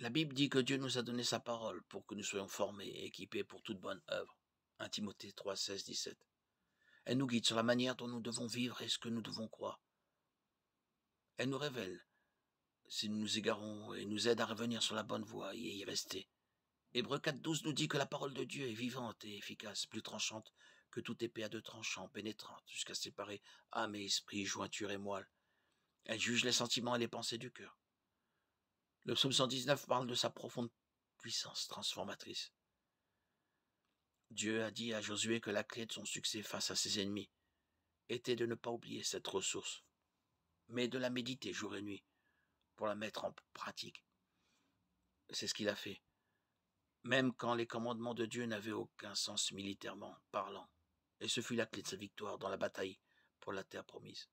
La Bible dit que Dieu nous a donné sa parole pour que nous soyons formés et équipés pour toute bonne œuvre. 1 Timothée 3, 16, 17. Elle nous guide sur la manière dont nous devons vivre et ce que nous devons croire. Elle nous révèle si nous nous égarons et nous aide à revenir sur la bonne voie et y rester. Hébreu 12 nous dit que la parole de Dieu est vivante et efficace, plus tranchante que toute épée à deux tranchants, pénétrante, jusqu'à séparer âme et esprit, jointure et moelle. Elle juge les sentiments et les pensées du cœur. Le psaume 119 parle de sa profonde puissance transformatrice. Dieu a dit à Josué que la clé de son succès face à ses ennemis était de ne pas oublier cette ressource, mais de la méditer jour et nuit pour la mettre en pratique. C'est ce qu'il a fait, même quand les commandements de Dieu n'avaient aucun sens militairement parlant, et ce fut la clé de sa victoire dans la bataille pour la terre promise.